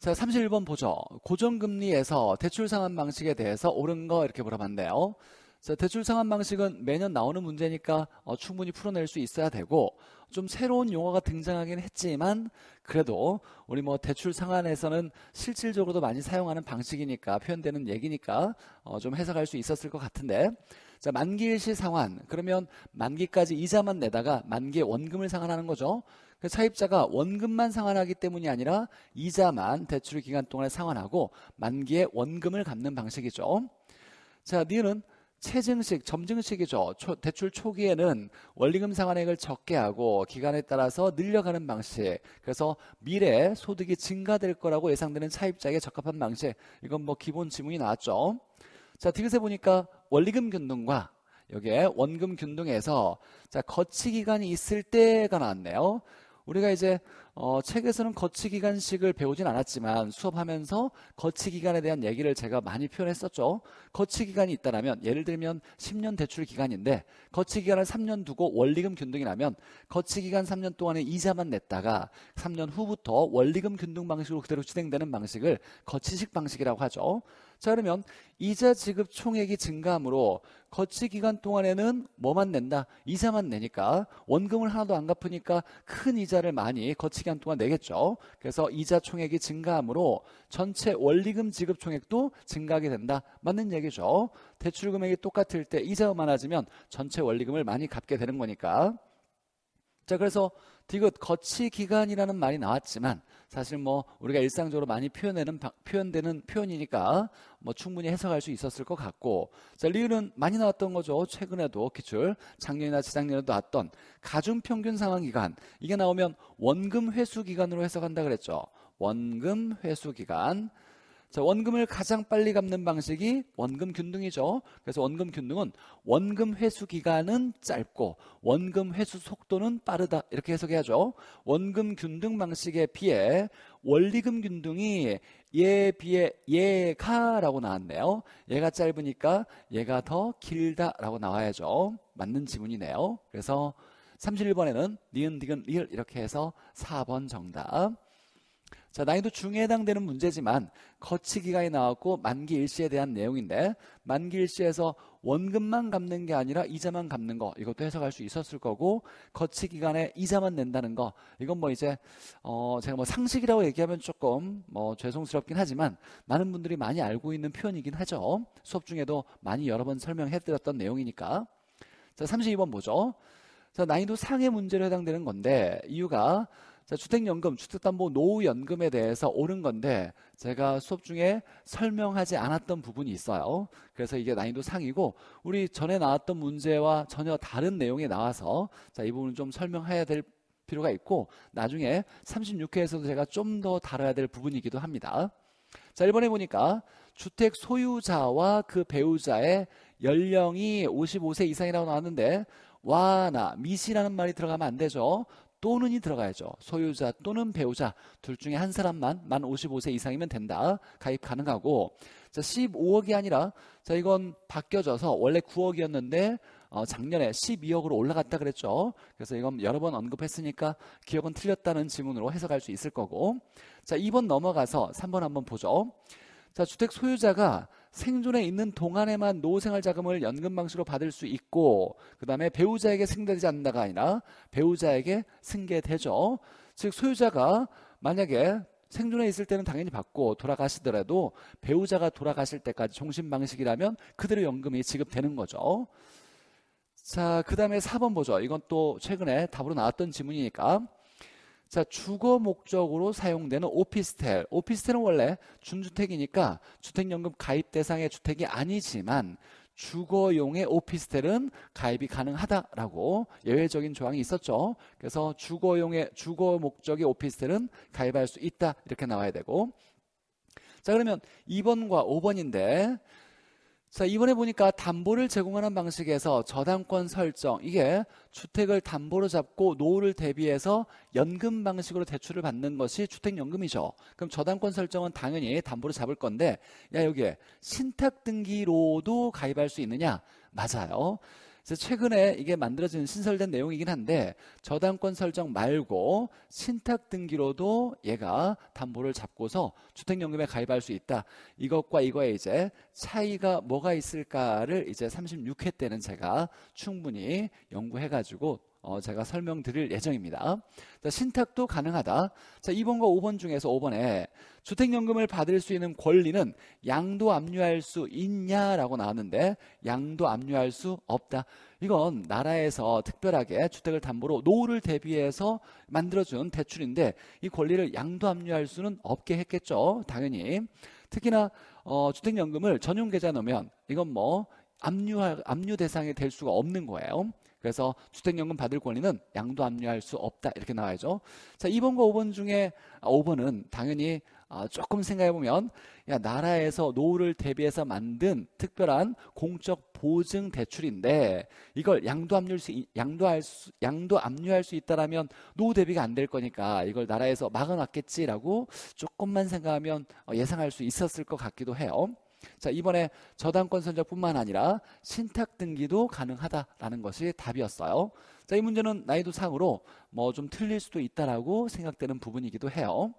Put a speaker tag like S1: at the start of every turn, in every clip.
S1: 자, 31번 보죠. 고정금리에서 대출 상환 방식에 대해서 옳은 거 이렇게 물어봤는데요 자, 대출 상환 방식은 매년 나오는 문제니까 어, 충분히 풀어낼 수 있어야 되고 좀 새로운 용어가 등장하긴 했지만 그래도 우리 뭐 대출 상환에서는 실질적으로도 많이 사용하는 방식이니까 표현되는 얘기니까 어, 좀 해석할 수 있었을 것 같은데 자, 만기일시 상환 그러면 만기까지 이자만 내다가 만기에 원금을 상환하는 거죠. 차입자가 그 원금만 상환하기 때문이 아니라 이자만 대출 기간 동안에 상환하고 만기에 원금을 갚는 방식이죠. 자, 니은 체증식, 점증식이죠. 초, 대출 초기에는 원리금 상환액을 적게 하고 기간에 따라서 늘려가는 방식. 그래서 미래 소득이 증가될 거라고 예상되는 차입자에게 적합한 방식. 이건 뭐 기본 지문이 나왔죠. 자, 디귿에 보니까 원리금 균등과 여기에 원금 균등에서 자 거치 기간이 있을 때가 나왔네요. 우리가 이제 어, 책에서는 거치 기간식을 배우진 않았지만 수업하면서 거치 기간에 대한 얘기를 제가 많이 표현했었죠. 거치 기간이 있다라면 예를 들면 10년 대출 기간인데 거치 기간을 3년 두고 원리금 균등이 나면 거치 기간 3년 동안에 이자만 냈다가 3년 후부터 원리금 균등 방식으로 그대로 진행되는 방식을 거치식 방식이라고 하죠. 자 그러면 이자 지급 총액이 증가하므로 거치 기간 동안에는 뭐만 낸다? 이자만 내니까 원금을 하나도 안 갚으니까 큰 이자를 많이 거치 기간 동안 내겠죠. 그래서 이자 총액이 증가하므로 전체 원리금 지급 총액도 증가하게 된다. 맞는 얘기죠. 대출 금액이 똑같을 때 이자가 많아지면 전체 원리금을 많이 갚게 되는 거니까. 자 그래서 디귿 거치 기간이라는 말이 나왔지만 사실 뭐 우리가 일상적으로 많이 표현되는 표현되는 표현이니까 뭐 충분히 해석할 수 있었을 것 같고 자 리을은 많이 나왔던 거죠 최근에도 기출 작년이나 지작년에도 나왔던 가중 평균 상환 기간 이게 나오면 원금 회수 기간으로 해석한다 그랬죠 원금 회수 기간 자, 원금을 가장 빨리 갚는 방식이 원금 균등이죠. 그래서 원금 균등은 원금 회수 기간은 짧고 원금 회수 속도는 빠르다 이렇게 해석해야죠. 원금 균등 방식에 비해 원리금 균등이 얘 비해 얘가라고 나왔네요. 얘가 짧으니까 얘가 더 길다라고 나와야죠. 맞는 지문이네요. 그래서 31번에는 니은 디귿 리을 이렇게 해서 4번 정답. 자, 나이도 중에 해당되는 문제지만 거치기간이 나왔고 만기 일시에 대한 내용인데 만기 일시에서 원금만 갚는 게 아니라 이자만 갚는 거 이것도 해석할 수 있었을 거고 거치기간에 이자만 낸다는 거 이건 뭐 이제 어 제가 뭐 상식이라고 얘기하면 조금 뭐 죄송스럽긴 하지만 많은 분들이 많이 알고 있는 표현이긴 하죠. 수업 중에도 많이 여러 번 설명해드렸던 내용이니까 자 32번 보죠. 자 난이도 상의 문제로 해당되는 건데 이유가 자, 주택연금, 주택담보노후연금에 대해서 오는 건데 제가 수업 중에 설명하지 않았던 부분이 있어요. 그래서 이게 난이도 상이고 우리 전에 나왔던 문제와 전혀 다른 내용이 나와서 자, 이 부분은 좀 설명해야 될 필요가 있고 나중에 36회에서도 제가 좀 더 다뤄야 될 부분이기도 합니다. 자, 1번에 보니까 주택 소유자와 그 배우자의 연령이 55세 이상이라고 나왔는데 와나 미시라는 말이 들어가면 안 되죠. 또는이 들어가야죠. 소유자 또는 배우자 둘 중에 한 사람만 만 55세 이상이면 된다. 가입 가능하고 자 15억이 아니라 자 이건 바뀌어져서 원래 9억이었는데 어, 작년에 12억으로 올라갔다 그랬죠. 그래서 이건 여러 번 언급했으니까 기억은 틀렸다는 지문으로 해석할 수 있을 거고 자 2번 넘어가서 3번 한번 보죠. 자 주택 소유자가 생존에 있는 동안에만 노후생활 자금을 연금 방식으로 받을 수 있고 그다음에 배우자에게 승계되지 않는다가 아니라 배우자에게 승계되죠. 즉 소유자가 만약에 생존에 있을 때는 당연히 받고 돌아가시더라도 배우자가 돌아가실 때까지 종신 방식이라면 그대로 연금이 지급되는 거죠. 자, 그다음에 4번 보죠. 이건 또 최근에 답으로 나왔던 질문이니까 자, 주거 목적으로 사용되는 오피스텔. 오피스텔은 원래 준주택이니까 주택연금 가입 대상의 주택이 아니지만 주거용의 오피스텔은 가입이 가능하다라고 예외적인 조항이 있었죠. 그래서 주거용의 주거 목적의 오피스텔은 가입할 수 있다 이렇게 나와야 되고. 자, 그러면 2번과 5번인데 자, 이번에 보니까 담보를 제공하는 방식에서 저당권 설정, 이게 주택을 담보로 잡고 노후를 대비해서 연금 방식으로 대출을 받는 것이 주택연금이죠. 그럼 저당권 설정은 당연히 담보로 잡을 건데, 야, 여기에 신탁등기로도 가입할 수 있느냐? 맞아요. 그래서 최근에 이게 만들어진 신설된 내용이긴 한데 저당권 설정 말고 신탁 등기로도 얘가 담보를 잡고서 주택연금에 가입할 수 있다. 이것과 이거에 이제 차이가 뭐가 있을까를 이제 36회 때는 제가 충분히 연구해가지고 어, 제가 설명드릴 예정입니다. 자, 신탁도 가능하다. 자, 2번과 5번 중에서 5번에 주택연금을 받을 수 있는 권리는 양도 압류할 수 있냐라고 나왔는데 양도 압류할 수 없다. 이건 나라에서 특별하게 주택을 담보로 노후를 대비해서 만들어준 대출인데 이 권리를 양도 압류할 수는 없게 했겠죠. 당연히. 특히나 어, 주택연금을 전용계좌 넣으면 이건 뭐 압류, 할 압류 대상이 될 수가 없는 거예요. 그래서 주택연금 받을 권리는 양도 압류할 수 없다 이렇게 나와야죠. 자, 2번과 5번 중에 5번은 아, 당연히 아, 조금 생각해 보면 야 나라에서 노후를 대비해서 만든 특별한 공적 보증 대출인데 이걸 양도 압류할 수 양도할 수 양도 압류할 수 있다라면 노후 대비가 안 될 거니까 이걸 나라에서 막아놨겠지라고 조금만 생각하면 어, 예상할 수 있었을 것 같기도 해요. 자 이번에 저당권 선정뿐만 아니라 신탁 등기도 가능하다라는 것이 답이었어요. 자 이 문제는 난이도 상으로 뭐 좀 틀릴 수도 있다라고 생각되는 부분이기도 해요.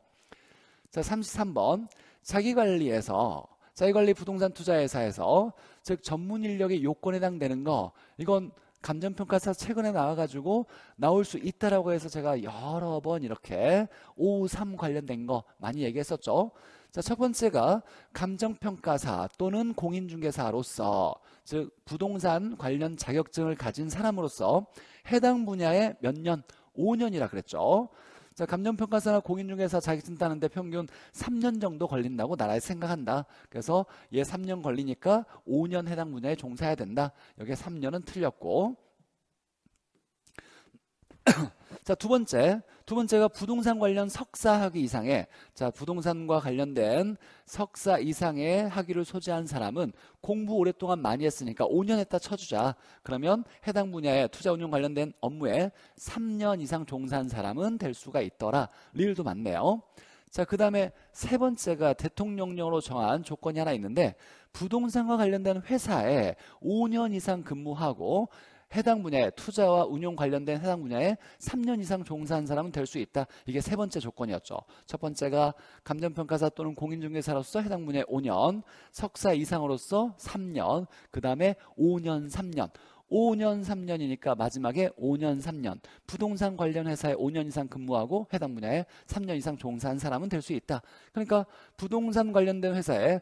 S1: 자 33번 자기관리에서 자기관리 부동산 투자회사에서 즉 전문 인력의 요건에 해당되는 거 이건 감정평가사 최근에 나와가지고 나올 수 있다라고 해서 제가 여러 번 이렇게 553 관련된 거 많이 얘기했었죠. 자, 첫 번째가 감정평가사 또는 공인중개사로서 즉 부동산 관련 자격증을 가진 사람으로서 해당 분야에 몇 년, 5년이라 그랬죠. 자, 감정평가사나 공인중개사 자격증 따는데 평균 3년 정도 걸린다고 나라에 생각한다. 그래서 얘 3년 걸리니까 5년 해당 분야에 종사해야 된다. 여기에 3년은 틀렸고 자, 두 번째. 두 번째가 부동산 관련 석사 학위 이상의 자, 부동산과 관련된 석사 이상의 학위를 소지한 사람은 공부 오랫동안 많이 했으니까 5년 했다 쳐주자. 그러면 해당 분야의 투자 운용 관련된 업무에 3년 이상 종사한 사람은 될 수가 있더라. 리을도 많네요. 자, 그 다음에 세 번째가 대통령령으로 정한 조건이 하나 있는데 부동산과 관련된 회사에 5년 이상 근무하고 해당 분야에 투자와 운용 관련된 해당 분야에 3년 이상 종사한 사람은 될 수 있다. 이게 세 번째 조건이었죠. 첫 번째가 감정평가사 또는 공인중개사로서 해당 분야에 5년, 석사 이상으로서 3년, 그 다음에 5년, 3년. 5년 3년이니까 마지막에 5년 3년 부동산 관련 회사에 5년 이상 근무하고 해당 분야에 3년 이상 종사한 사람은 될 수 있다. 그러니까 부동산 관련된 회사에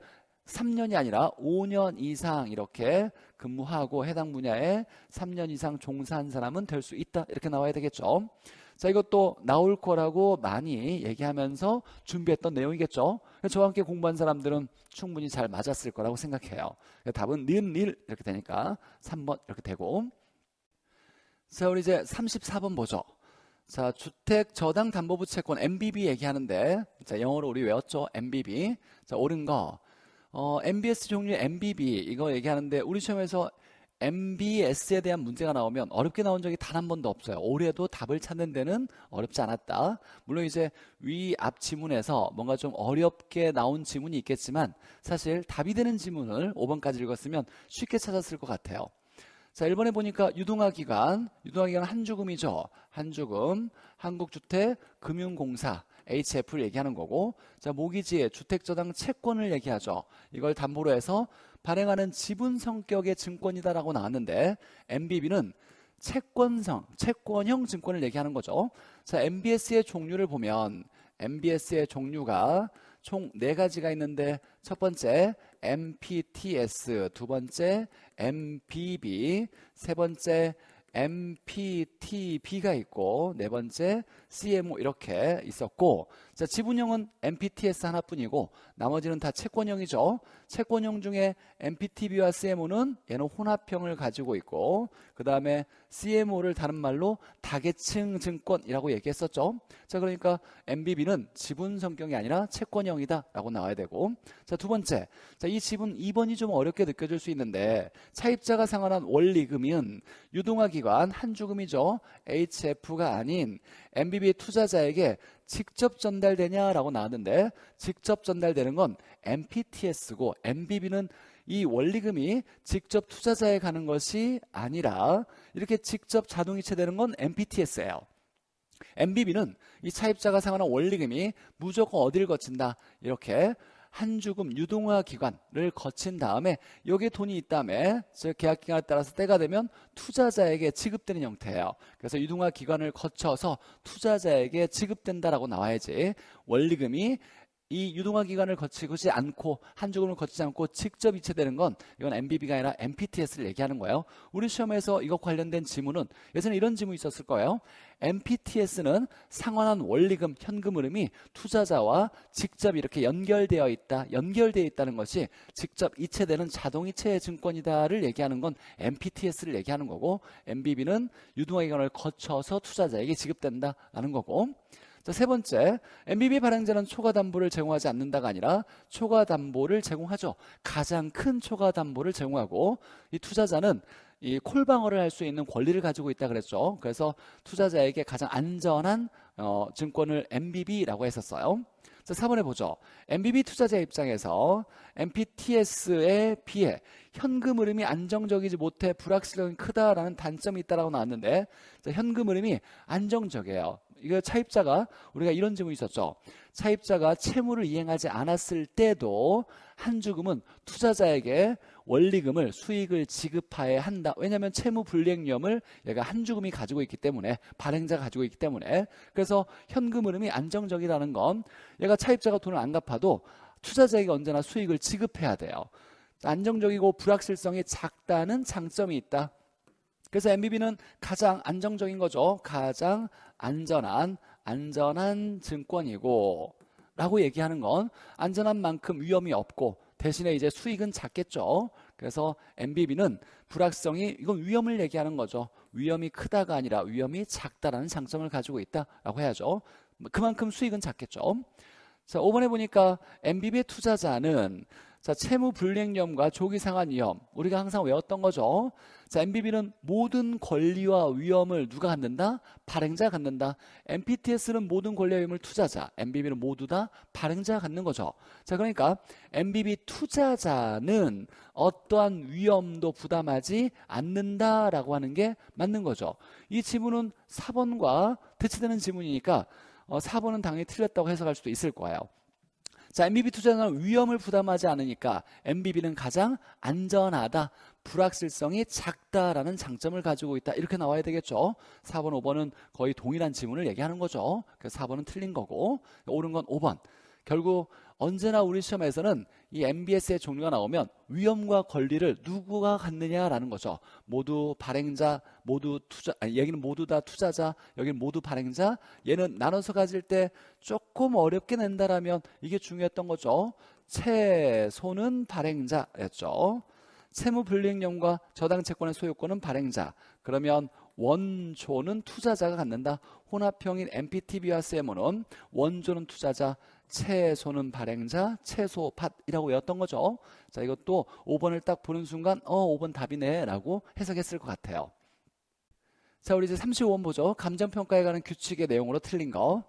S1: 3년이 아니라 5년 이상 이렇게 근무하고 해당 분야에 3년 이상 종사한 사람은 될 수 있다 이렇게 나와야 되겠죠. 자 이것도 나올 거라고 많이 얘기하면서 준비했던 내용이겠죠. 저와 함께 공부한 사람들은 충분히 잘 맞았을 거라고 생각해요. 그러니까 답은 닐닐 이렇게 되니까 3번 이렇게 되고 자 우리 이제 34번 보죠. 자, 주택 저당 담보부 채권 MBB 얘기하는데 자, 영어로 우리 외웠죠? MBB. 자, 옳은 거. 어, MBS 종류 MBB 이거 얘기하는데 우리 시험에서 MBS에 대한 문제가 나오면 어렵게 나온 적이 단 한 번도 없어요. 올해도 답을 찾는 데는 어렵지 않았다. 물론 이제 위 앞 지문에서 뭔가 좀 어렵게 나온 지문이 있겠지만 사실 답이 되는 지문을 5번까지 읽었으면 쉽게 찾았을 것 같아요. 자, 1번에 보니까 유동화 기간, 유동화 기간 한 주금이죠. 한 주금, 한국주택 금융공사 HF를 얘기하는 거고 자 모기지의 주택저당 채권을 얘기하죠. 이걸 담보로 해서 발행하는 지분 성격의 증권이다라고 나왔는데 MBB는 채권성, 채권형 증권을 얘기하는 거죠. 자 MBS의 종류를 보면 MBS의 종류가 총 네 가지가 있는데 첫 번째 MPTS, 두 번째 MBB, 세 번째 MPTB가 있고 네 번째 CMO 이렇게 있었고 자, 지분형은 MPTS 하나뿐이고 나머지는 다 채권형이죠. 채권형 중에 MPTB와 CMO는 얘는 혼합형을 가지고 있고 그 다음에 CMO를 다른 말로 다계층 증권이라고 얘기했었죠. 자, 그러니까 MBB는 지분 성격이 아니라 채권형이다 라고 나와야 되고 자, 두 번째. 자, 이 지분 2번이 좀 어렵게 느껴질 수 있는데 차입자가 상환한 원리금은 유동화기관 한주금이죠. HF가 아닌 MBB 투자자에게 직접 전달되냐라고 나왔는데 직접 전달되는 건 MPTS고 MBB는 이 원리금이 직접 투자자에 가는 것이 아니라 이렇게 직접 자동이체 되는 건 MPTS예요. MBB는 이 차입자가 상환한 원리금이 무조건 어디를 거친다 이렇게 한 주금 유동화 기간을 거친 다음에 여기에 돈이 있다면 즉 계약 기간에 따라서 때가 되면 투자자에게 지급되는 형태예요. 그래서 유동화 기간을 거쳐서 투자자에게 지급된다라고 나와야지 원리금이 이 유동화 기관을 거치지 않고 한주금을 거치지 않고 직접 이체되는 건 이건 MBB가 아니라 MPTS를 얘기하는 거예요. 우리 시험에서 이거 관련된 지문은 예전에 이런 지문이 있었을 거예요. MPTS는 상환한 원리금 현금 흐름이 투자자와 직접 이렇게 연결되어 있다. 연결되어 있다는 것이 직접 이체되는 자동이체 증권이다를 얘기하는 건 MPTS를 얘기하는 거고 MBB는 유동화 기관을 거쳐서 투자자에게 지급된다라는 거고 자, 세 번째, MBB 발행자는 초과 담보를 제공하지 않는다가 아니라 초과 담보를 제공하죠. 가장 큰 초과 담보를 제공하고 이 투자자는 이 콜방어를 할 수 있는 권리를 가지고 있다 그랬죠. 그래서 투자자에게 가장 안전한 어, 증권을 MBB라고 했었어요. 자, 4번에 보죠. MBB 투자자 입장에서 MPTS에 비해 현금 흐름이 안정적이지 못해 불확실성이 크다라는 단점이 있다라고 나왔는데 자, 현금 흐름이 안정적이에요. 이거 차입자가 우리가 이런 질문이 있었죠. 차입자가 채무를 이행하지 않았을 때도 한 주금은 투자자에게 원리금을 수익을 지급하여야 한다. 왜냐하면 채무 불이염을 얘가 한 주금이 가지고 있기 때문에 발행자가 가지고 있기 때문에 그래서 현금 흐름이 안정적이라는 건 얘가 차입자가 돈을 안 갚아도 투자자에게 언제나 수익을 지급해야 돼요. 안정적이고 불확실성이 작다는 장점이 있다. 그래서 MBB는 가장 안정적인 거죠. 가장 안전한 안전한 증권이고 라고 얘기하는 건 안전한 만큼 위험이 없고 대신에 이제 수익은 작겠죠. 그래서 MBB는 불확성이 이건 위험을 얘기하는 거죠. 위험이 크다가 아니라 위험이 작다라는 장점을 가지고 있다라고 해야죠. 그만큼 수익은 작겠죠. 자, 5번에 보니까 MBB 투자자는 자, 채무 불량염과 조기 상환 위험. 우리가 항상 외웠던 거죠. 자, MBB는 모든 권리와 위험을 누가 갖는다? 발행자가 갖는다. MPTS는 모든 권리와 위험을 투자자. MBB는 모두 다 발행자가 갖는 거죠. 자, 그러니까 MBB 투자자는 어떠한 위험도 부담하지 않는다라고 하는 게 맞는 거죠. 이 지문은 4번과 대치되는 지문이니까 어, 4번은 당연히 틀렸다고 해석할 수도 있을 거예요. 자, MBB 투자는 위험을 부담하지 않으니까 MBB는 가장 안전하다. 불확실성이 작다라는 장점을 가지고 있다. 이렇게 나와야 되겠죠. 4번, 5번은 거의 동일한 지문을 얘기하는 거죠. 그래서 4번은 틀린 거고 옳은 건 5번. 결국 언제나 우리 시험에서는 이 MBS의 종류가 나오면 위험과 권리를 누구가 갖느냐라는 거죠. 모두 발행자, 모두 투자, 아니, 여기는 모두 다 투자자, 여기는 모두 발행자, 얘는 나눠서 가질 때 조금 어렵게 낸다라면 이게 중요했던 거죠. 최소는 발행자였죠. 채무불이행령과 저당채권의 소유권은 발행자. 그러면 원조는 투자자가 갖는다. 혼합형인 MPTB와 세모는 원조는 투자자, 채소는 발행자, 채소, 팟이라고 외웠던 거죠. 자, 이것도 5번을 딱 보는 순간, 어, 5번 답이네. 라고 해석했을 것 같아요. 자, 우리 이제 35번 보죠. 감정평가에 관한 규칙의 내용으로 틀린 거.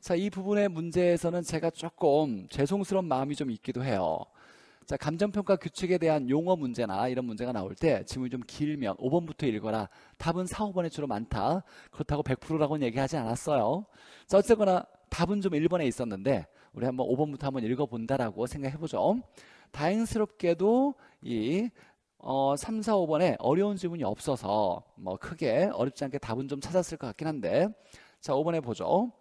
S1: 자, 이 부분의 문제에서는 제가 조금 죄송스러운 마음이 좀 있기도 해요. 자, 감정평가 규칙에 대한 용어 문제나 이런 문제가 나올 때 질문이 좀 길면 5번부터 읽어라. 답은 4, 5번에 주로 많다. 그렇다고 100%라고는 얘기하지 않았어요. 자, 어쨌거나 답은 좀 1번에 있었는데 우리 한번 5번부터 한번 읽어본다라고 생각해 보죠. 다행스럽게도 이 어, 3, 4, 5번에 어려운 질문이 없어서 뭐 크게 어렵지 않게 답은 좀 찾았을 것 같긴 한데 자 5번에 보죠.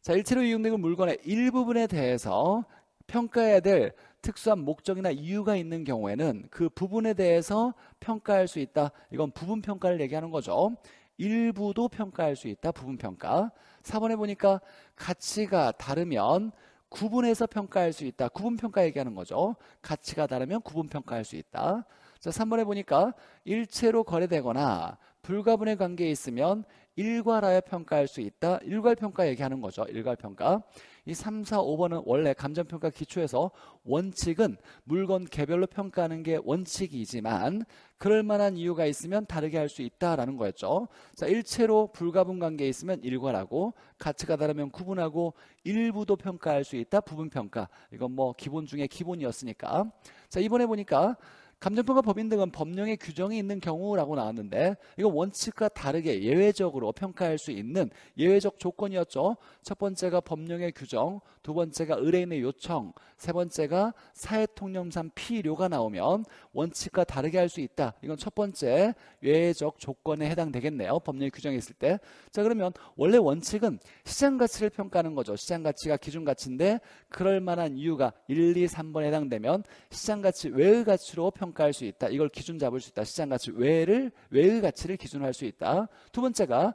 S1: 자 일체로 이용되는 물건의 일부분에 대해서 평가해야 될 특수한 목적이나 이유가 있는 경우에는 그 부분에 대해서 평가할 수 있다. 이건 부분 평가를 얘기하는 거죠. 일부도 평가할 수 있다. 부분 평가. 4번에 보니까 가치가 다르면 구분해서 평가할 수 있다. 구분 평가 얘기하는 거죠. 가치가 다르면 구분 평가할 수 있다. 자, 3번에 보니까 일체로 거래되거나 불가분의 관계에 있으면 일괄하여 평가할 수 있다. 일괄 평가 얘기하는 거죠. 일괄 평가. 이 3, 4, 5번은 원래 감정평가 기초에서 원칙은 물건 개별로 평가하는 게 원칙이지만 그럴 만한 이유가 있으면 다르게 할 수 있다라는 거였죠. 자, 일체로 불가분 관계에 있으면 일괄하고 가치가 다르면 구분하고 일부도 평가할 수 있다. 부분 평가. 이건 뭐 기본 중에 기본이었으니까. 자, 이번에 보니까 감정평가 법인 등은 법령의 규정이 있는 경우라고 나왔는데 이거 원칙과 다르게 예외적으로 평가할 수 있는 예외적 조건이었죠. 첫 번째가 법령의 규정, 두 번째가 의뢰인의 요청, 세 번째가 사회통념상 필요가 나오면 원칙과 다르게 할 수 있다. 이건 첫 번째 외적 조건에 해당되겠네요. 법률 규정있을 때. 자 그러면 원래 원칙은 시장가치를 평가하는 거죠. 시장가치가 기준가치인데 그럴 만한 이유가 1, 2, 3번에 해당되면 시장가치 외의 가치로 평가할 수 있다. 이걸 기준 잡을 수 있다. 시장가치 외를 외의 가치를 기준으로 할 수 있다. 두 번째가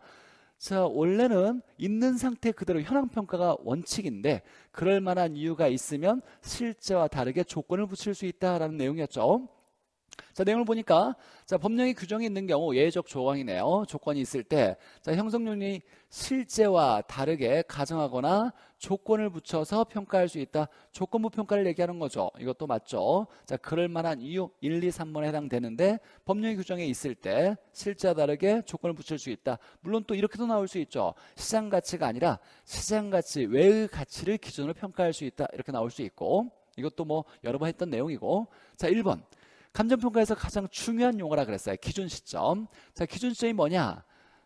S1: 자, 원래는 있는 상태 그대로 현황평가가 원칙인데 그럴 만한 이유가 있으면 실제와 다르게 조건을 붙일 수 있다라는 내용이었죠. 자 내용을 보니까 자 법령이 규정이 있는 경우 예외적 조항이네요 조건이 있을 때 자 형성률이 실제와 다르게 가정하거나 조건을 붙여서 평가할 수 있다 조건부 평가를 얘기하는 거죠 이것도 맞죠 자 그럴만한 이유 1 2 3번에 해당되는데 법령이 규정에 있을 때 실제와 다르게 조건을 붙일 수 있다 물론 또 이렇게도 나올 수 있죠 시장 가치가 아니라 시장 가치 외의 가치를 기준으로 평가할 수 있다 이렇게 나올 수 있고 이것도 뭐 여러 번 했던 내용이고 자 1번 감정평가에서 가장 중요한 용어라 그랬어요. 기준 시점. 자, 기준 시점이 뭐냐?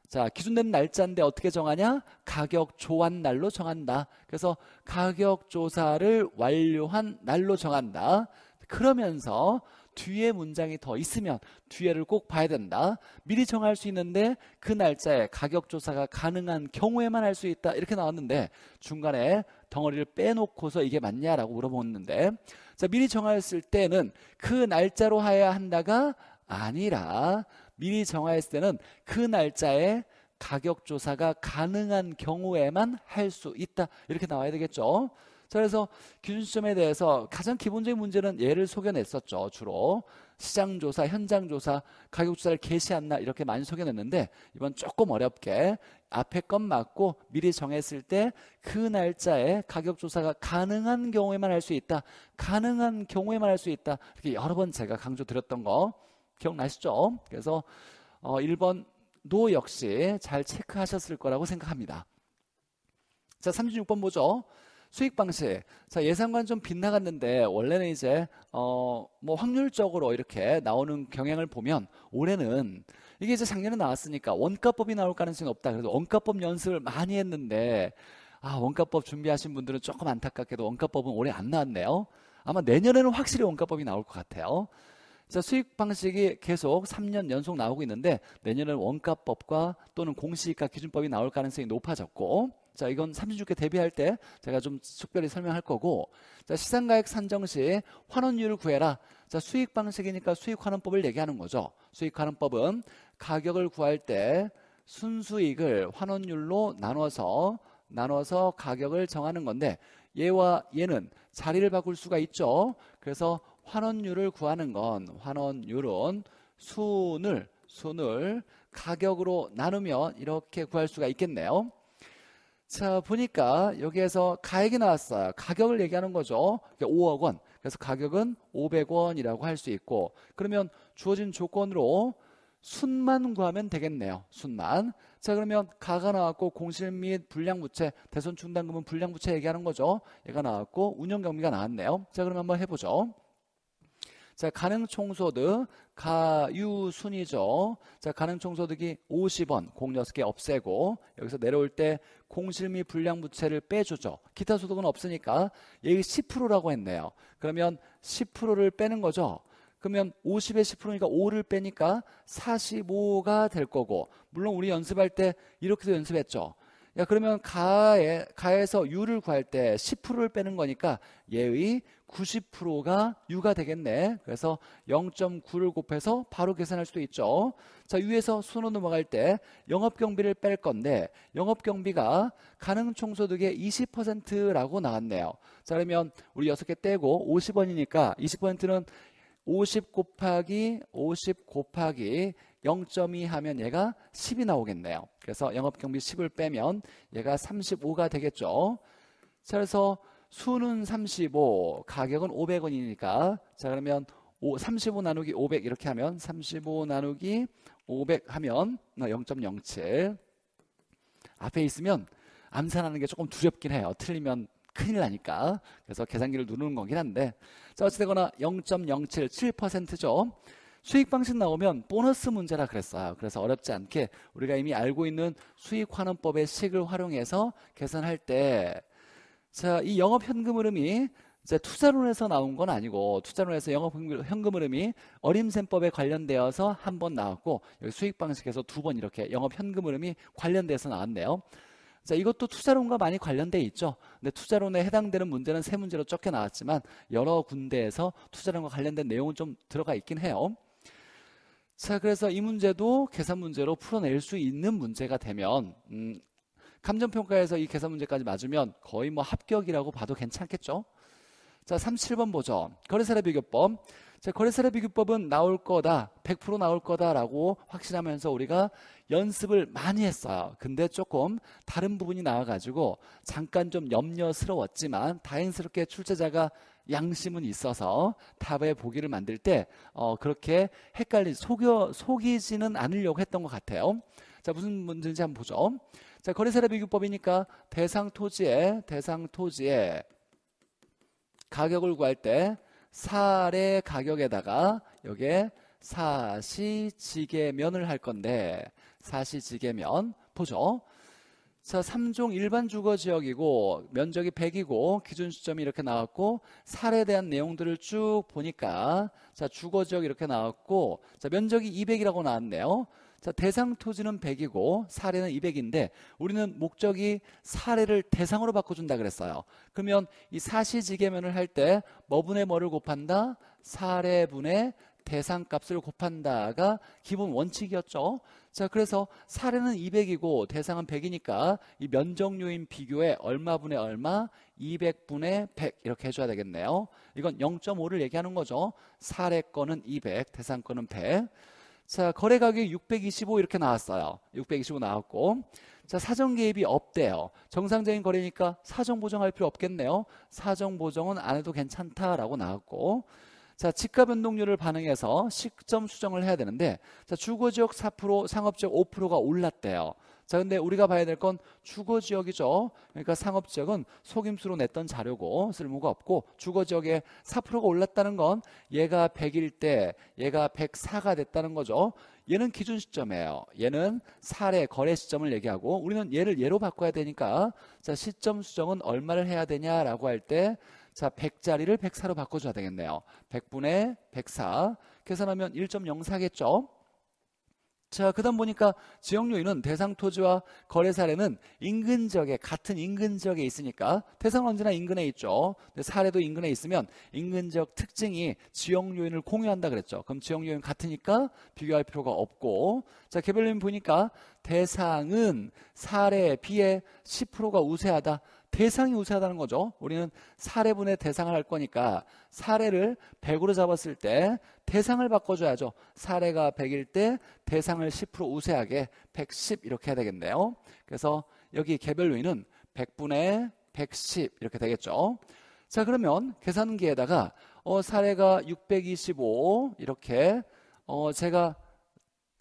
S1: 자, 기준된 날짜인데 어떻게 정하냐? 가격 조한 날로 정한다. 그래서 가격 조사를 완료한 날로 정한다. 그러면서 뒤에 문장이 더 있으면 뒤에를 꼭 봐야 된다. 미리 정할 수 있는데 그 날짜에 가격 조사가 가능한 경우에만 할 수 있다. 이렇게 나왔는데 중간에 덩어리를 빼놓고서 이게 맞냐라고 물어보는데 자, 미리 정하였을 때는 그 날짜로 해야 한다가 아니라 미리 정하였을 때는 그 날짜에 가격 조사가 가능한 경우에만 할 수 있다. 이렇게 나와야 되겠죠. 그래서 균준점에 대해서 가장 기본적인 문제는 예를 소개냈었죠. 주로 시장 조사, 현장 조사, 가격 조사를 개시한날 이렇게 많이 소개냈는데 이번 조금 어렵게 앞에 건 맞고 미리 정했을 때 그 날짜에 가격 조사가 가능한 경우에만 할 수 있다. 가능한 경우에만 할 수 있다. 이렇게 여러 번 제가 강조드렸던 거 기억나시죠? 그래서 어, 1번 노 역시 잘 체크하셨을 거라고 생각합니다. 자, 36번 보죠. 수익 방식. 자, 예상과는 좀 빗나갔는데 원래는 이제 어뭐 확률적으로 이렇게 나오는 경향을 보면 올해는 이게 이제 작년에 나왔으니까 원가법이 나올 가능성이 없다. 그래서 원가법 연습을 많이 했는데 아, 원가법 준비하신 분들은 조금 안타깝게도 원가법은 올해 안 나왔네요. 아마 내년에는 확실히 원가법이 나올 것 같아요. 자, 수익 방식이 계속 3년 연속 나오고 있는데 내년에는 원가법과 또는 공시가 기준법이 나올 가능성이 높아졌고 자 이건 3주께 대비할 때 제가 좀 특별히 설명할 거고 자시장가액 산정 시 환원율을 구해라 자 수익 방식이니까 수익 환원법을 얘기하는 거죠 수익 환원법은 가격을 구할 때 순수익을 환원율로 나눠서 나눠서 가격을 정하는 건데 얘와 얘는 자리를 바꿀 수가 있죠 그래서 환원율을 구하는 건 환원율은 순을 순을 가격으로 나누면 이렇게 구할 수가 있겠네요. 자 보니까 여기에서 가액이 나왔어요. 가격을 얘기하는 거죠. 5억 그러니까 원. 그래서 가격은 500원이라고 할 수 있고 그러면 주어진 조건으로 순만 구하면 되겠네요. 순만. 자 그러면 가가 나왔고 공실 및 불량부채 대손 충당금은 불량부채 얘기하는 거죠. 얘가 나왔고 운영경비가 나왔네요. 자 그럼 한번 해보죠. 자, 가능 총소득, 가유순이죠. 자, 가능 총소득이 50원, 공 6개 없애고, 여기서 내려올 때 공실 미 불량 부채를 빼주죠. 기타 소득은 없으니까, 여기 10%라고 했네요. 그러면 10%를 빼는 거죠. 그러면 50에 10%니까 5를 빼니까 45가 될 거고, 물론 우리 연습할 때 이렇게도 연습했죠. 야, 그러면 가에, 가에서 유를 구할 때 10%를 빼는 거니까 예의 90%가 유가 되겠네. 그래서 0.9를 곱해서 바로 계산할 수도 있죠. 자, 위에서 순으로 넘어갈 때 영업 경비를 뺄 건데 영업 경비가 가능 총소득의 20%라고 나왔네요. 자, 그러면 우리 6개 떼고 50원이니까 20%는 50 곱하기 50 곱하기 0.2 하면 얘가 10이 나오겠네요. 그래서 영업경비 10을 빼면 얘가 35가 되겠죠. 자, 그래서 수는 35, 가격은 500원이니까 자 그러면 35 나누기 500 이렇게 하면 35 나누기 500 하면 0.07 앞에 있으면 암산하는 게 조금 두렵긴 해요. 틀리면 큰일 나니까. 그래서 계산기를 누르는 거긴 한데. 자, 어찌되거나 0.077%죠. 수익 방식 나오면 보너스 문제라 그랬어요. 그래서 어렵지 않게 우리가 이미 알고 있는 수익 환원법의 식을 활용해서 계산할 때 자, 이 영업 현금 흐름이 이제 투자론에서 나온 건 아니고 투자론에서 영업 현금 흐름이 어림셈법에 관련되어서 한 번 나왔고 여기 수익 방식에서 두 번 이렇게 영업 현금 흐름이 관련돼서 나왔네요. 자, 이것도 투자론과 많이 관련돼 있죠. 근데 투자론에 해당되는 문제는 세 문제로 적게 나왔지만 여러 군데에서 투자론과 관련된 내용은 좀 들어가 있긴 해요. 자, 그래서 이 문제도 계산 문제로 풀어낼 수 있는 문제가 되면 음, 감정평가에서 이 계산 문제까지 맞으면 거의 뭐 합격이라고 봐도 괜찮겠죠? 자, 37번 보죠. 거래사례 비교법. 자, 거래사례 비교법은 나올 거다. 100% 나올 거다라고 확신하면서 우리가 연습을 많이 했어요. 근데 조금 다른 부분이 나와가지고 잠깐 좀 염려스러웠지만 다행스럽게 출제자가 양심은 있어서 탑의 보기를 만들 때 어, 그렇게 헷갈리 속여 속이지는 않으려고 했던 것 같아요. 자 무슨 문제인지 한번 보죠. 자 거래세례 비교법이니까 대상 토지에 대상 토지에 가격을 구할 때 사례 가격에다가 여기에 사시지계면을 할 건데 사시지계면 보죠. 자, 3종 일반 주거 지역이고 면적이 100이고 기준 시점이 이렇게 나왔고 사례에 대한 내용들을 쭉 보니까 자, 주거 지역 이렇게 나왔고 자, 면적이 200이라고 나왔네요. 자, 대상 토지는 100이고 사례는 200인데 우리는 목적이 사례를 대상으로 바꿔준다 그랬어요. 그러면 이 사시지계면을 할 때 뭐분의 뭐를 곱한다? 사례분의 대상값을 곱한다가 기본 원칙이었죠. 자, 그래서 사례는 200이고 대상은 100이니까 이면적요인 비교에 얼마분의 얼마? 200분의 100 이렇게 해줘야 되겠네요. 이건 0.5를 얘기하는 거죠. 사례 건은 200, 대상 건은 100. 자, 거래 가격이 625 이렇게 나왔어요. 625 나왔고. 자, 사정 개입이 없대요. 정상적인 거래니까 사정 보정할 필요 없겠네요. 사정 보정은 안 해도 괜찮다라고 나왔고. 자, 집가 변동률을 반영해서 시점 수정을 해야 되는데 자, 주거 지역 4%, 상업 지역 5%가 올랐대요. 자, 근데 우리가 봐야 될 건 주거 지역이죠. 그러니까 상업 지역은 속임수로 냈던 자료고 쓸모가 없고 주거 지역에 4%가 올랐다는 건 얘가 100일 때 얘가 104가 됐다는 거죠. 얘는 기준 시점이에요. 얘는 사례 거래 시점을 얘기하고 우리는 얘를 얘로 바꿔야 되니까 자, 시점 수정은 얼마를 해야 되냐라고 할때 자, 100짜리를 104로 바꿔줘야 되겠네요. 100분의 104. 계산하면 1.04겠죠? 자, 그 다음 보니까 지역요인은 대상 토지와 거래 사례는 인근 지역에, 같은 인근 지역에 있으니까 대상은 언제나 인근에 있죠. 근데 사례도 인근에 있으면 인근 지역 특징이 지역요인을 공유한다 그랬죠. 그럼 지역요인 같으니까 비교할 필요가 없고 자, 개별요인 보니까 대상은 사례에 비해 10%가 우세하다. 대상이 우세하다는 거죠. 우리는 사례분의 대상을 할 거니까 사례를 100으로 잡았을 때 대상을 바꿔줘야죠. 사례가 100일 때 대상을 10% 우세하게 110 이렇게 해야 되겠네요. 그래서 여기 개별위는 100분의 110 이렇게 되겠죠. 자 그러면 계산기에다가 어, 사례가 625 이렇게 어, 제가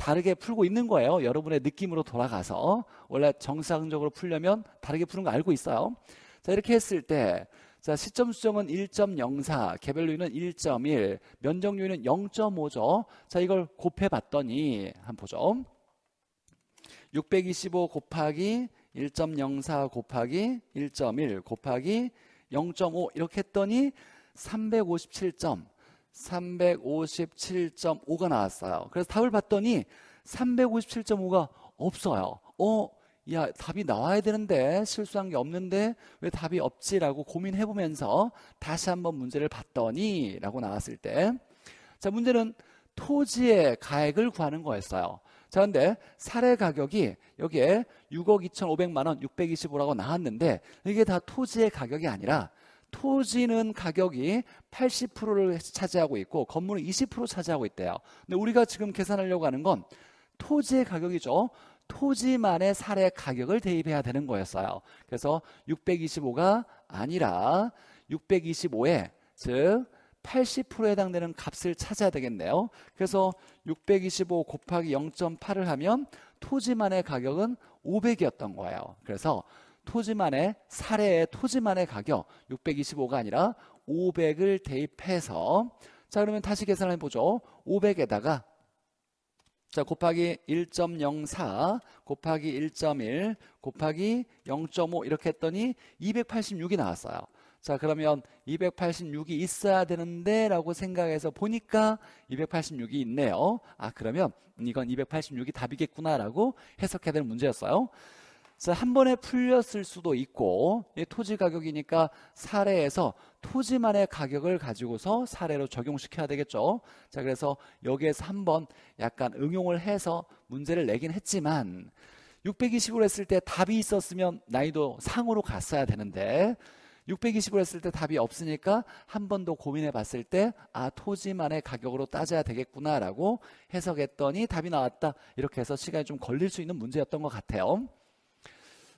S1: 다르게 풀고 있는 거예요. 여러분의 느낌으로 돌아가서 원래 정상적으로 풀려면 다르게 푸는 거 알고 있어요. 자 이렇게 했을 때 자, 시점 수정은 1.04, 개별유는 1.1, 면적률은 0.5죠. 자, 이걸 곱해 봤더니 한번 보죠. 625 곱하기 1.04 곱하기 1.1 곱하기 0.5 이렇게 했더니 357점 357.5가 나왔어요. 그래서 답을 봤더니 357.5가 없어요. 어, 야, 답이 나와야 되는데 실수한 게 없는데 왜 답이 없지라고 고민해 보면서 다시 한번 문제를 봤더니라고 나왔을 때 자, 문제는 토지의 가액을 구하는 거였어요. 자, 근데 사례 가격이 여기에 6억 2,500만 원 625라고 나왔는데 이게 다 토지의 가격이 아니라 토지는 가격이 80%를 차지하고 있고 건물은 20% 차지하고 있대요. 근데 우리가 지금 계산하려고 하는 건 토지의 가격이죠. 토지만의 사례 가격을 대입해야 되는 거였어요. 그래서 625가 아니라 625에 즉 80%에 해당되는 값을 찾아야 되겠네요. 그래서 625 곱하기 0.8을 하면 토지만의 가격은 500이었던 거예요. 그래서 토지만의 사례의 토지만의 가격 625가 아니라 500을 대입해서 자 그러면 다시 계산해 보죠. 500에다가 자 곱하기 1.04 곱하기 1.1 곱하기 0.5 이렇게 했더니 286이 나왔어요. 자 그러면 286이 있어야 되는데 라고 생각해서 보니까 286이 있네요 아 그러면 이건 286이 답이겠구나 라고 해석해야 되는 문제였어요 그래서 한 번에 풀렸을 수도 있고 토지 가격이니까 사례에서 토지만의 가격을 가지고서 사례로 적용시켜야 되겠죠. 자 그래서 여기에서 한 번 약간 응용을 해서 문제를 내긴 했지만 620으로 했을 때 답이 있었으면 난이도 상으로 갔어야 되는데 620으로 했을 때 답이 없으니까 한 번 더 고민해 봤을 때 아 토지만의 가격으로 따져야 되겠구나라고 해석했더니 답이 나왔다 이렇게 해서 시간이 좀 걸릴 수 있는 문제였던 것 같아요.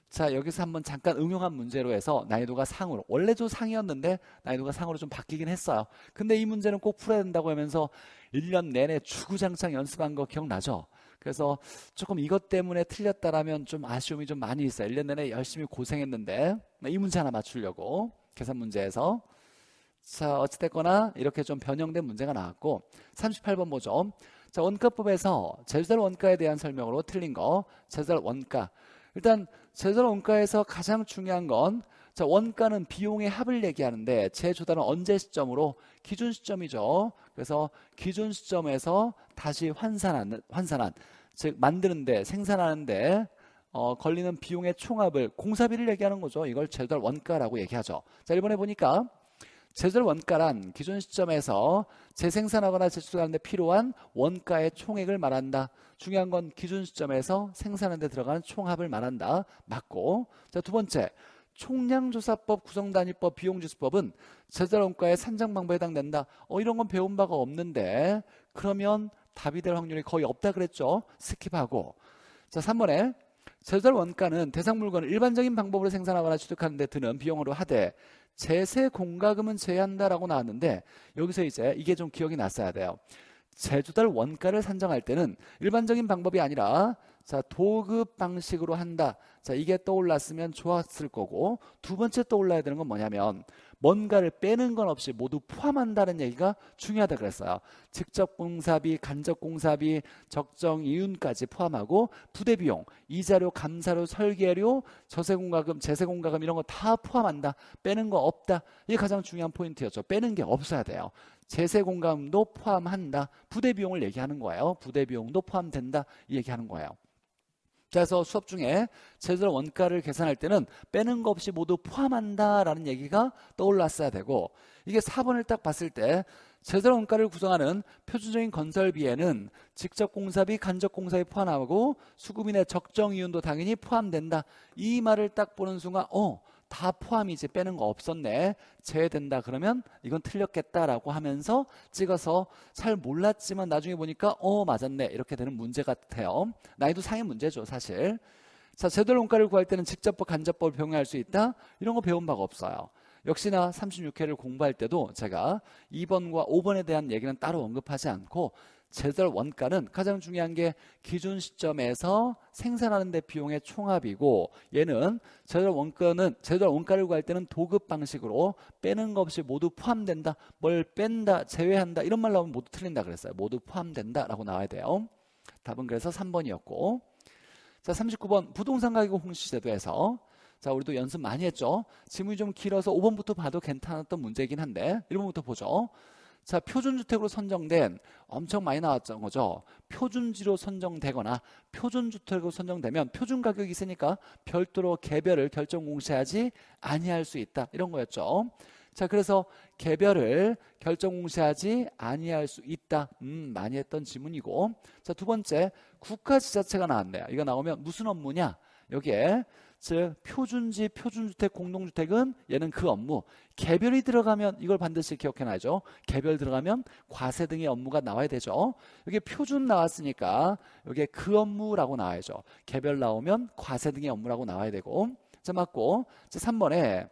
S1: 자 여기서 한번 잠깐 응용한 문제로 해서 난이도가 상으로 원래 좀 상이었는데 난이도가 상으로 좀 바뀌긴 했어요 근데 이 문제는 꼭 풀어야 된다고 하면서 1년 내내 주구장창 연습한 거 기억나죠? 그래서 조금 이것 때문에 틀렸다라면 좀 아쉬움이 좀 많이 있어요 1년 내내 열심히 고생했는데 이 문제 하나 맞추려고 계산 문제에서 자 어찌됐거나 이렇게 좀 변형된 문제가 나왔고 38번 보죠 자 원가법에서 제조달 원가에 대한 설명으로 틀린 거 제조달 원가 일단 제조단 원가에서 가장 중요한 건 자, 원가는 비용의 합을 얘기하는데 제조단은 언제 시점으로? 기준 시점이죠. 그래서 기준 시점에서 다시 환산한, 환산한 즉 만드는데 생산하는데 어, 걸리는 비용의 총합을 공사비를 얘기하는 거죠. 이걸 제조달 원가라고 얘기하죠. 자, 이번에 보니까 제조달 원가란 기준 시점에서 재생산하거나 재출하는데 필요한 원가의 총액을 말한다. 중요한 건 기준 시점에서 생산하는 데들어가는 총합을 말한다. 맞고 자 두 번째 총량조사법, 구성단위법, 비용지수법은 제자원가의 산정 방법에 해당된다. 어, 이런 건 배운 바가 없는데 그러면 답이 될 확률이 거의 없다 그랬죠. 스킵하고 자 3번에 제조 원가는 대상 물건을 일반적인 방법으로 생산하거나 취득하는 데 드는 비용으로 하되 제세 공과금은 제한다라고 나왔는데 여기서 이제 이게 좀 기억이 났어야 돼요. 제주달 원가를 산정할 때는 일반적인 방법이 아니라 자 도급 방식으로 한다. 자 이게 떠올랐으면 좋았을 거고 두 번째 떠올라야 되는 건 뭐냐면 뭔가를 빼는 건 없이 모두 포함한다는 얘기가 중요하다 그랬어요. 직접 공사비, 간접 공사비, 적정 이윤까지 포함하고 부대 비용, 이자료, 감사료, 설계료, 저세공과금, 재세공과금 이런 거 다 포함한다. 빼는 거 없다. 이게 가장 중요한 포인트였죠. 빼는 게 없어야 돼요. 재세공과금도 포함한다. 부대 비용을 얘기하는 거예요. 부대 비용도 포함된다. 이 얘기하는 거예요. 그래서 수업 중에 제조업 원가를 계산할 때는 빼는 것 없이 모두 포함한다라는 얘기가 떠올랐어야 되고 이게 4번을 딱 봤을 때 제조업 원가를 구성하는 표준적인 건설비에는 직접 공사비, 간접 공사비 포함하고 수급인의 적정 이윤도 당연히 포함된다. 이 말을 딱 보는 순간 어 다포함이 이제 빼는 거 없었네 제외된다 그러면 이건 틀렸겠다라고 하면서 찍어서 잘 몰랐지만 나중에 보니까 어 맞았네 이렇게 되는 문제 같아요 나이도 상의 문제죠 사실 자 제대로 원가를 구할 때는 직접법 간접법을 병행할 수 있다 이런 거 배운 바가 없어요 역시나 36회를 공부할 때도 제가 2번과 5번에 대한 얘기는 따로 언급하지 않고 제설 원가는 가장 중요한 게 기준 시점에서 생산하는 데 비용의 총합이고 얘는 제설 원가는 제설 원가를 구할 때는 도급 방식으로 빼는 것 없이 모두 포함된다. 뭘 뺀다, 제외한다 이런 말 나오면 모두 틀린다 그랬어요. 모두 포함된다라고 나와야 돼요. 답은 그래서 3번이었고 자 39번 부동산 가격 홍시 제도에서 자 우리도 연습 많이 했죠. 지문이 좀 길어서 5번부터 봐도 괜찮았던 문제이긴 한데 1번부터 보죠. 자, 표준주택으로 선정된 엄청 많이 나왔던 거죠. 표준지로 선정되거나 표준주택으로 선정되면 표준 가격이 있으니까 별도로 개별을 결정 공시하지 아니할 수 있다. 이런 거였죠. 자, 그래서 개별을 결정 공시하지 아니할 수 있다. 음, 많이 했던 지문이고. 자, 두 번째 국가 지자체가 나왔네요. 이거 나오면 무슨 업무냐? 여기에 즉 표준지 표준주택 공동주택은 얘는 그 업무 개별이 들어가면 이걸 반드시 기억해놔야죠. 개별 들어가면 과세 등의 업무가 나와야 되죠. 여기 표준 나왔으니까 여기에 그 업무라고 나와야죠. 개별 나오면 과세 등의 업무라고 나와야 되고 자 맞고 자 3번에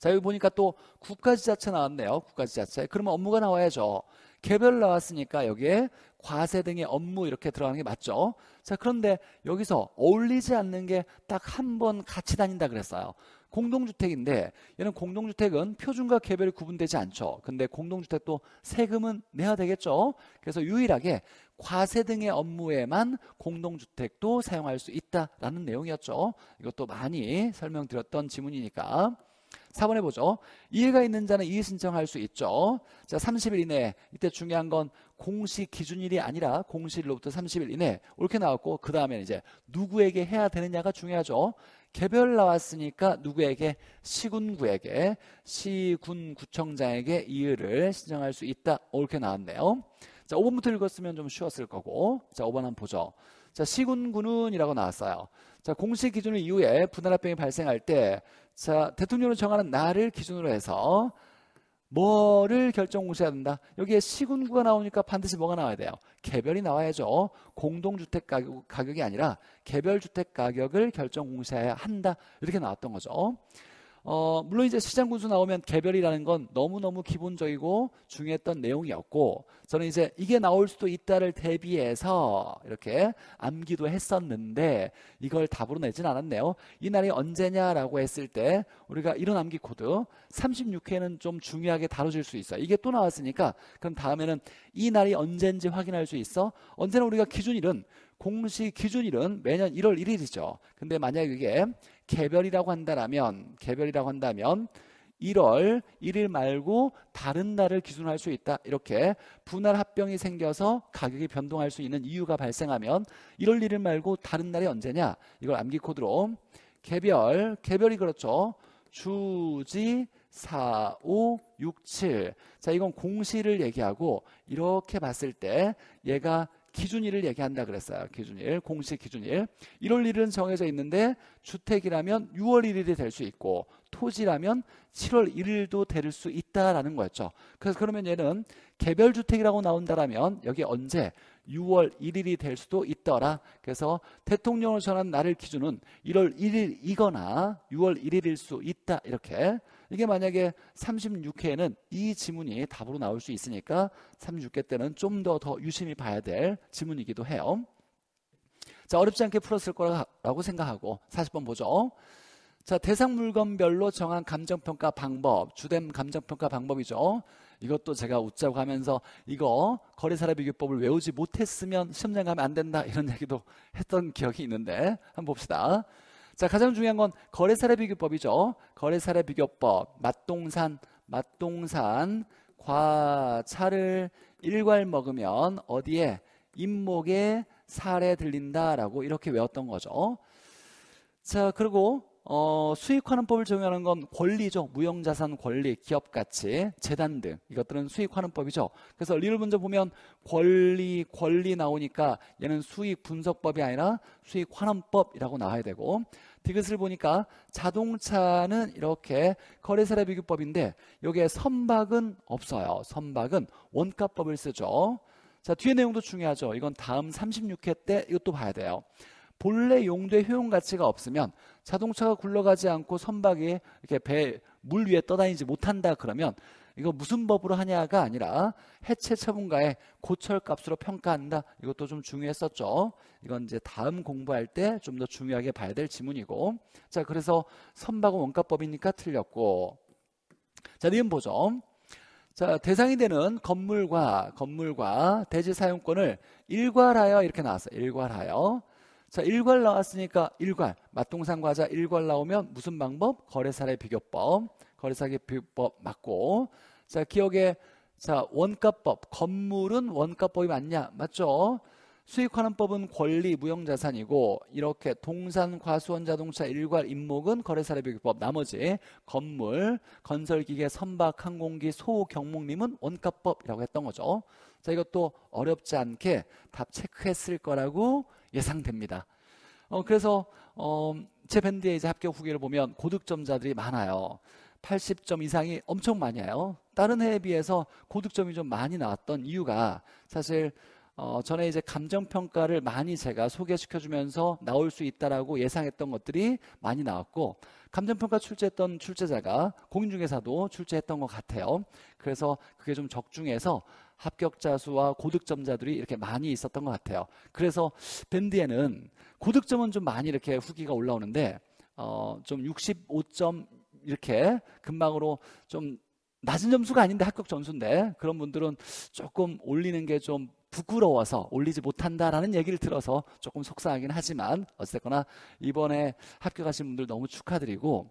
S1: 자 여기 보니까 또 국가지자체 나왔네요. 국가지자체 그러면 업무가 나와야죠. 개별 나왔으니까 여기에 과세 등의 업무 이렇게 들어가는 게 맞죠. 자, 그런데 여기서 어울리지 않는 게 딱 한 번 같이 다닌다 그랬어요. 공동주택인데 얘는 공동주택은 표준과 개별이 구분되지 않죠. 근데 공동주택도 세금은 내야 되겠죠. 그래서 유일하게 과세 등의 업무에만 공동주택도 사용할 수 있다라는 내용이었죠. 이것도 많이 설명드렸던 지문이니까. 4번 해보죠. 이해가 있는 자는 이해 신청할 수 있죠. 자, 30일 이내 이때 중요한 건 공시 기준일이 아니라 공시일로부터 30일 이내 이렇게 나왔고 그 다음에 이제 누구에게 해야 되느냐가 중요하죠. 개별 나왔으니까 누구에게 시군구에게 시군구청장에게 이해를 신청할 수 있다 이렇게 나왔네요. 자, 5번부터 읽었으면 좀 쉬웠을 거고 자, 5번 한번 보죠. 자, 시군구는 이라고 나왔어요. 자, 공시 기준을 이후에 분할합병이 발생할 때자 대통령을 정하는 날을 기준으로 해서 뭐를 결정 공시해야 된다. 여기에 시군구가 나오니까 반드시 뭐가 나와야 돼요. 개별이 나와야죠. 공동주택 가격, 가격이 아니라 개별 주택 가격을 결정 공시해야 한다. 이렇게 나왔던 거죠. 어, 물론 이제 시장군수 나오면 개별이라는 건 너무너무 기본적이고 중요했던 내용이었고 저는 이제 이게 나올 수도 있다를 대비해서 이렇게 암기도 했었는데 이걸 답으로 내진 않았네요. 이 날이 언제냐라고 했을 때 우리가 이런 암기 코드 36회는 좀 중요하게 다뤄질 수 있어요. 이게 또 나왔으니까 그럼 다음에는 이 날이 언젠지 확인할 수 있어. 언제나 우리가 기준일은 공시 기준일은 매년 1월 1일이죠. 근데 만약 에 이게 개별이라고 한다라면 개별이라고 한다면 1월 1일 말고 다른 날을 기준으로 할수 있다. 이렇게 분할 합병이 생겨서 가격이 변동할 수 있는 이유가 발생하면 1월 1일 말고 다른 날이 언제냐? 이걸 암기 코드로 개별, 개별이 그렇죠. 주지 4, 5, 6, 7. 자, 이건 공시를 얘기하고 이렇게 봤을 때 얘가 기준일을 얘기한다 그랬어요. 기준일, 공식 기준일. 1월 1일은 정해져 있는데 주택이라면 6월 1일이 될 수 있고 토지라면 7월 1일도 될 수 있다라는 거였죠. 그래서 그러면 얘는 개별 주택이라고 나온다라면 여기 언제 6월 1일이 될 수도 있더라. 그래서 대통령을 전한 날을 기준은 1월 1일이거나 6월 1일일 수 있다. 이렇게 이게 만약에 36회에는 이 지문이 답으로 나올 수 있으니까 36회 때는 좀 더 더 유심히 봐야 될 지문이기도 해요. 자, 어렵지 않게 풀었을 거라고 생각하고 40번 보죠. 자, 대상 물건별로 정한 감정평가 방법, 주된 감정평가 방법이죠. 이것도 제가 웃자고 하면서 이거 거래사례비교법을 외우지 못했으면 시험장 가면 안 된다 이런 얘기도 했던 기억이 있는데 한번 봅시다. 자 가장 중요한 건 거래사례비교법이죠. 거래사례비교법 맛동산 맛동산 과차를 일괄 먹으면 어디에 인목에 사례 들린다라고 이렇게 외웠던 거죠. 자 그리고 어, 수익환원 법을 적용하는 건 권리죠. 무형자산 권리, 기업가치, 재단 등 이것들은 수익환원 법이죠. 그래서 리을 먼저 보면 권리, 권리 나오니까 얘는 수익분석법이 아니라 수익환원법이라고 나와야 되고 디귿을 보니까 자동차는 이렇게 거래사례 비교법인데 여기에 선박은 없어요. 선박은 원가법을 쓰죠. 자 뒤에 내용도 중요하죠. 이건 다음 36회 때 이것도 봐야 돼요. 본래 용도의 효용 가치가 없으면 자동차가 굴러가지 않고 선박이 이렇게 배 물 위에 떠다니지 못한다 그러면 이거 무슨 법으로 하냐가 아니라 해체 처분가의 고철 값으로 평가한다. 이것도 좀 중요했었죠. 이건 이제 다음 공부할 때 좀 더 중요하게 봐야 될 지문이고. 자, 그래서 선박은 원가법이니까 틀렸고. 자, 니은 보죠. 자, 대상이 되는 건물과 건물과 대지 사용권을 일괄하여 이렇게 나왔어요. 일괄하여. 자, 일괄 나왔으니까 일괄. 맛동산 과자 일괄 나오면 무슨 방법? 거래사례 비교법. 거래사기 비법 맞고 자 기억에 자 원가법 건물은 원가법이 맞냐 맞죠 수익환원 법은 권리 무형자산이고 이렇게 동산 과수원 자동차 일괄 임목은 거래사례비교법 나머지 건물 건설기계 선박 항공기 소경목님은 원가법이라고 했던 거죠 자 이것도 어렵지 않게 답 체크했을 거라고 예상됩니다 어 그래서 어, 제 밴드에 이제 합격 후기를 보면 고득점자들이 많아요 80점 이상이 엄청 많이 와요. 다른 해에 비해서 고득점이 좀 많이 나왔던 이유가 사실 어, 전에 이제 감정평가를 많이 제가 소개시켜주면서 나올 수 있다라고 예상했던 것들이 많이 나왔고, 감정평가 출제했던 출제자가 공인중개사도 출제했던 것 같아요. 그래서 그게 좀 적중해서 합격자 수와 고득점자들이 이렇게 많이 있었던 것 같아요. 그래서 밴드에는 고득점은 좀 많이 이렇게 후기가 올라오는데, 어, 좀 65점 이렇게 금방으로 좀 낮은 점수가 아닌데 합격 점수인데 그런 분들은 조금 올리는 게 좀 부끄러워서 올리지 못한다라는 얘기를 들어서 조금 속상하긴 하지만 어쨌거나 이번에 합격하신 분들 너무 축하드리고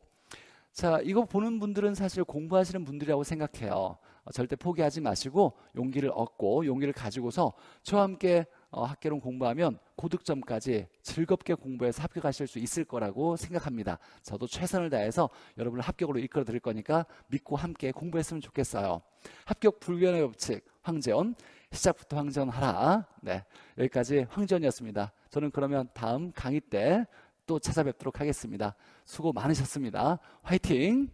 S1: 자 이거 보는 분들은 사실 공부하시는 분들이라고 생각해요 어, 절대 포기하지 마시고 용기를 얻고 용기를 가지고서 저와 함께 어, 학계론 공부하면 고득점까지 즐겁게 공부해서 합격하실 수 있을 거라고 생각합니다. 저도 최선을 다해서 여러분을 합격으로 이끌어 드릴 거니까 믿고 함께 공부했으면 좋겠어요. 합격 불변의 법칙 황재원 시작부터 황재원 하라. 네 여기까지 황재원이었습니다. 저는 그러면 다음 강의 때 또 찾아뵙도록 하겠습니다. 수고 많으셨습니다. 화이팅!